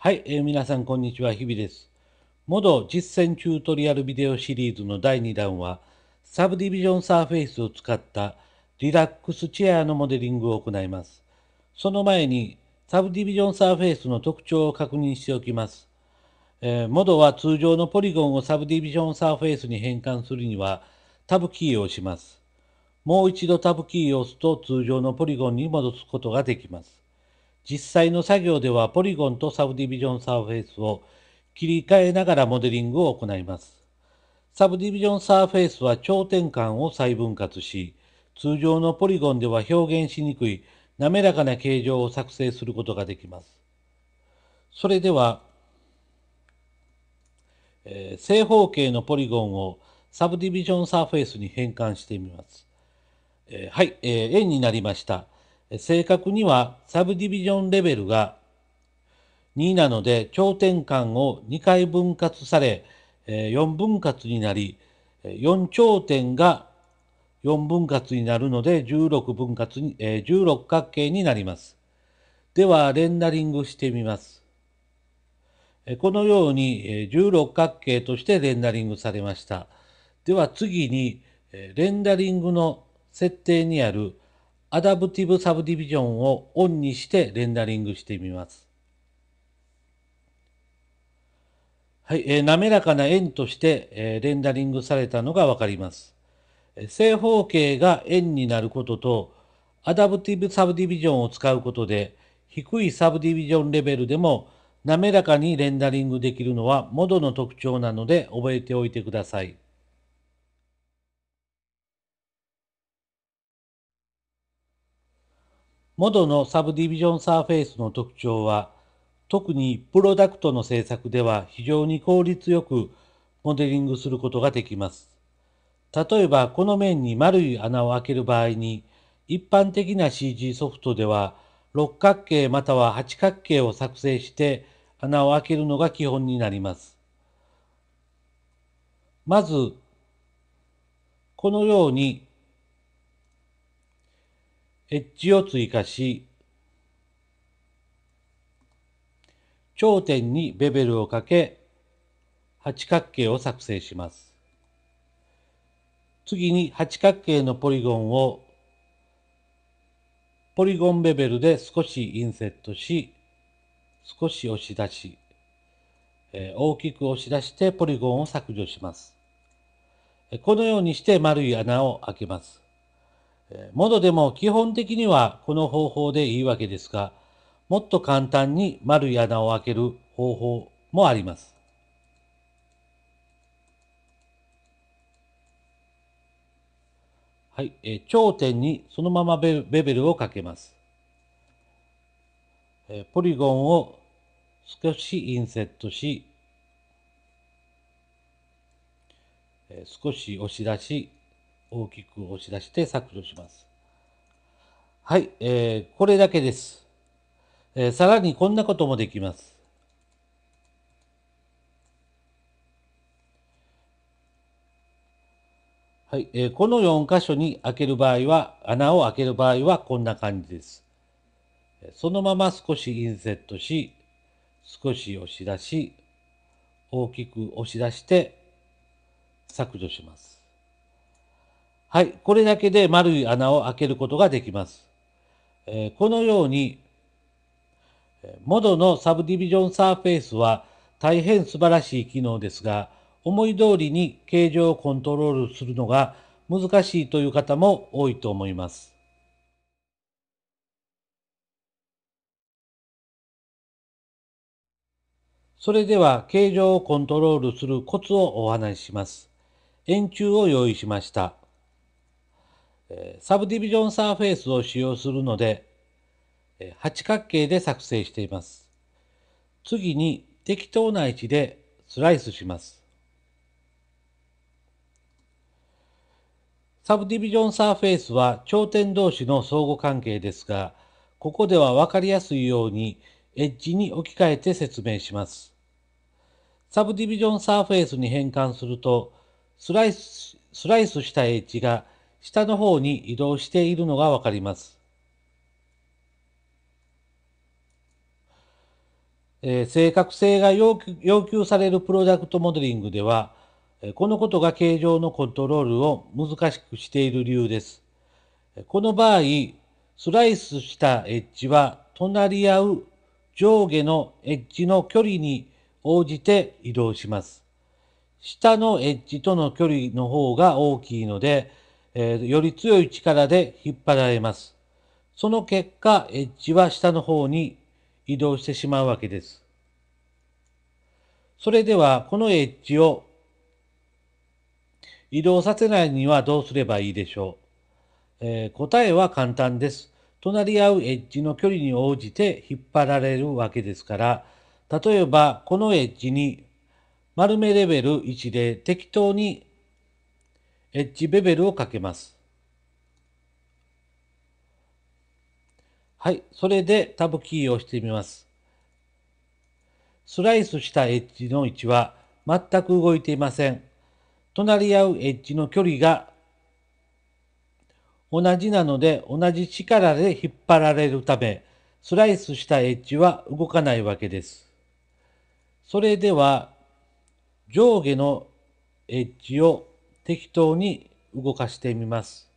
はい、えー、皆さんこんにちは、日々です。モド実践チュートリアルビデオシリーズの第2弾は、サブディビジョンサーフェイスを使ったリラックスチェアのモデリングを行います。その前に、サブディビジョンサーフェイスの特徴を確認しておきます。えー、モドは通常のポリゴンをサブディビジョンサーフェイスに変換するには、タブキーを押します。もう一度タブキーを押すと通常のポリゴンに戻すことができます。実際の作業ではポリゴンとサブディビジョンサーフェイスを切り替えながらモデリングを行います。サブディビジョンサーフェイスは頂点間を細分割し、通常のポリゴンでは表現しにくい滑らかな形状を作成することができます。それでは、えー、正方形のポリゴンをサブディビジョンサーフェイスに変換してみます。えー、はい、えー、円になりました。正確にはサブディビジョンレベルが2なので頂点間を2回分割され4分割になり4頂点が4分割になるので16分割に16角形になります。ではレンダリングしてみます。このように16角形としてレンダリングされました。では次にレンダリングの設定にあるアダプティブサブディビジョンをオンにしてレンダリングしてみます。はい、えー、滑らかな円として、えー、レンダリングされたのがわかります。正方形が円になることと、アダプティブサブディビジョンを使うことで、低いサブディビジョンレベルでも滑らかにレンダリングできるのは、モドの特徴なので覚えておいてください。元のサブディビジョンサーフェイスの特徴は、特にプロダクトの制作では非常に効率よくモデリングすることができます。例えばこの面に丸い穴を開ける場合に、一般的な CG ソフトでは六角形または八角形を作成して穴を開けるのが基本になります。まず、このようにエッジを追加し、頂点にベベルをかけ、八角形を作成します。次に八角形のポリゴンをポリゴンベベルで少しインセットし、少し押し出し、え大きく押し出してポリゴンを削除します。このようにして丸い穴を開けます。モドでも基本的にはこの方法でいいわけですが、もっと簡単に丸い穴を開ける方法もあります。はい、え頂点にそのままベベルをかけます。えポリゴンを少しインセットし、え少し押し出し、大きく押し出して削除します。はい、えー、これだけです、えー、さらにこんなこともできます。はい、えー、この4箇所に開ける場合は、穴を開ける場合はこんな感じです。そのまま少しインセットし、少し押し出し、大きく押し出して削除します。はい、これだけで丸い穴を開けることができます。えこのように、モドのサブディビジョンサーフェイスは大変素晴らしい機能ですが、思い通りに形状をコントロールするのが難しいという方も多いと思います。それでは形状をコントロールするコツをお話しします。円柱を用意しました。サブディビジョンサーフェイスを使用するので、八角形で作成しています。次に適当な位置でスライスします。サブディビジョンサーフェイスは頂点同士の相互関係ですが、ここでは分かりやすいようにエッジに置き換えて説明します。サブディビジョンサーフェイスに変換すると、スライススライスしたエッジが下の方に移動しているのがわかります。えー、正確性が要求されるプロダクトモデリングでは、このことが形状のコントロールを難しくしている理由です。この場合、スライスしたエッジは隣り合う上下のエッジの距離に応じて移動します。下のエッジとの距離の方が大きいので、えー、より強い力で引っ張られます。その結果、エッジは下の方に移動してしまうわけです。それでは、このエッジを移動させないにはどうすればいいでしょう。えー、答えは簡単です。隣り合うエッジの距離に応じて引っ張られるわけですから、例えばこのエッジに丸目レベル1で適当にエッジベベルをかけます。はい、それでタブキーを押してみます。スライスしたエッジの位置は全く動いていません。隣り合うエッジの距離が同じなので同じ力で引っ張られるためスライスしたエッジは動かないわけです。それでは上下のエッジを適当に動かしてみます。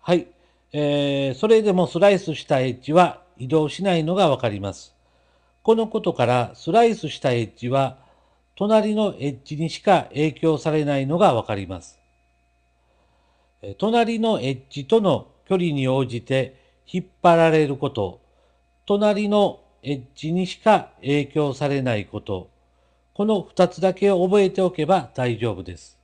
はい。えー、それでもスライスしたエッジは移動しないのがわかります。このことからスライスしたエッジは隣のエッジにしか影響されないのがわかります。隣のエッジとの距離に応じて引っ張られること、隣のエッジにしか影響されないこと、この2つだけを覚えておけば大丈夫です。